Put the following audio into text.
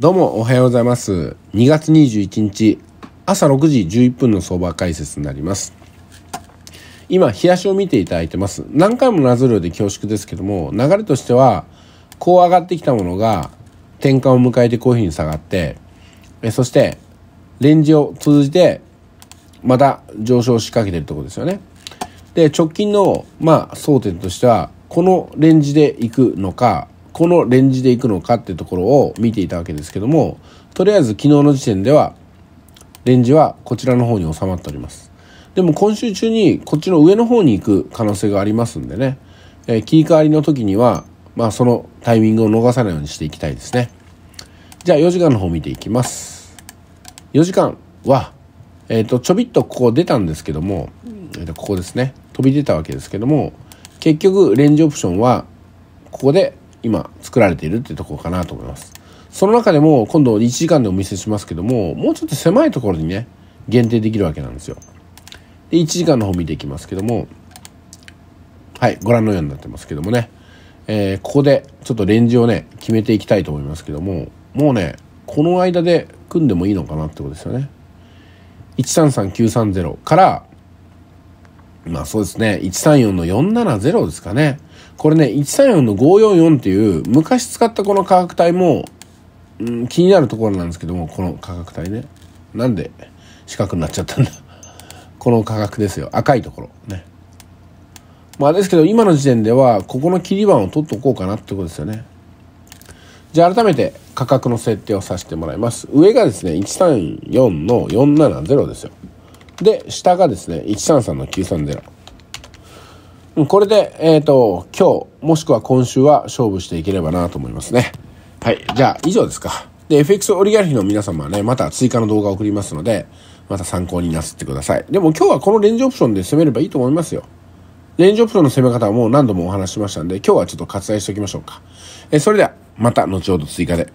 どうもおはようございます。2月21日朝6時11分の相場解説になります。今、冷やしを見ていただいてます。何回もなぞるで恐縮ですけども、流れとしては、こう上がってきたものが転換を迎えてこういうふうに下がって、えそして、レンジを通じて、また上昇しかけてるところですよね。で、直近の、まあ、争点としては、このレンジで行くのか、このレンジでいくのかってところを見ていたわけですけどもとりあえず昨日の時点ではレンジはこちらの方に収まっておりますでも今週中にこっちの上の方に行く可能性がありますんでね、えー、切り替わりの時には、まあ、そのタイミングを逃さないようにしていきたいですねじゃあ4時間の方見ていきます4時間は、えーと、とちょびっとここ出たんですけども、えー、とここですね飛び出たわけですけども結局レンジオプションはここで今作られているっていうところかなと思いますその中でも今度1時間でお見せしますけどももうちょっと狭いところにね限定できるわけなんですよで1時間の方見ていきますけどもはいご覧のようになってますけどもね、えー、ここでちょっとレンジをね決めていきたいと思いますけどももうねこの間で組んでもいいのかなってことですよね133930からまあそうですね134の470ですかねこれね、134の544っていう、昔使ったこの価格帯も、うん、気になるところなんですけども、この価格帯ね。なんで四角になっちゃったんだ この価格ですよ。赤いところ。ね。まあですけど、今の時点では、ここの切り板を取っておこうかなってことですよね。じゃあ改めて価格の設定をさせてもらいます。上がですね、134の470ですよ。で、下がですね、133の930。これで、えっ、ー、と、今日、もしくは今週は勝負していければなと思いますね。はい。じゃあ、以上ですか。で、FX オリガルヒの皆様はね、また追加の動画を送りますので、また参考になさってください。でも今日はこのレンジオプションで攻めればいいと思いますよ。レンジオプションの攻め方はもう何度もお話ししましたんで、今日はちょっと割愛しておきましょうか。えそれでは、また後ほど追加で。